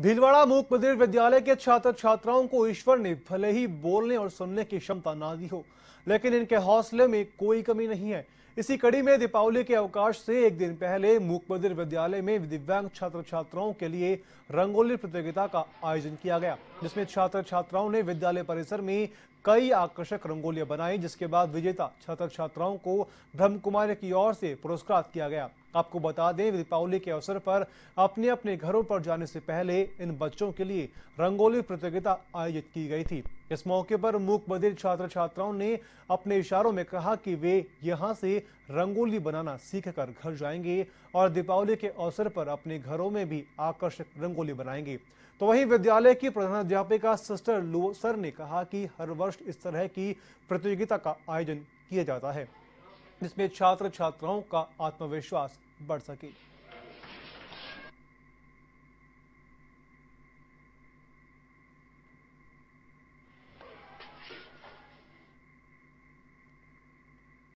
भीलवाड़ा मूक बधिर विद्यालय के छात्र छात्राओं को ईश्वर ने भले ही बोलने और सुनने की क्षमता ना दी हो लेकिन इनके हौसले में कोई कमी नहीं है इसी कड़ी में दीपावली के अवकाश से एक दिन पहले मूक बधिर विद्यालय में दिव्यांग छात्र छात्राओं के लिए रंगोली प्रतियोगिता का आयोजन किया गया जिसमें छात्र छात्राओं ने विद्यालय परिसर में कई आकर्षक रंगोलियां बनाई जिसके बाद विजेता छात्र छात्राओं को ब्रह्म की ओर से पुरस्कार किया गया आपको बता दें दीपावली के अवसर पर अपने अपने घरों पर जाने से पहले इन बच्चों के लिए रंगोली प्रतियोगिता आयोजित की गई थी इस मौके पर मूक बधिर छात्र छात्राओं ने अपने इशारों में कहा कि वे यहाँ से रंगोली बनाना सीखकर घर जाएंगे और दीपावली के अवसर पर अपने घरों में भी आकर्षक रंगोली बनाएंगे तो वहीं विद्यालय की प्रधानाध्यापिका सिस्टर लोसर ने कहा कि हर वर्ष इस तरह की प्रतियोगिता का आयोजन किया जाता है जिसमें छात्र छात्राओं का आत्मविश्वास बढ़ सके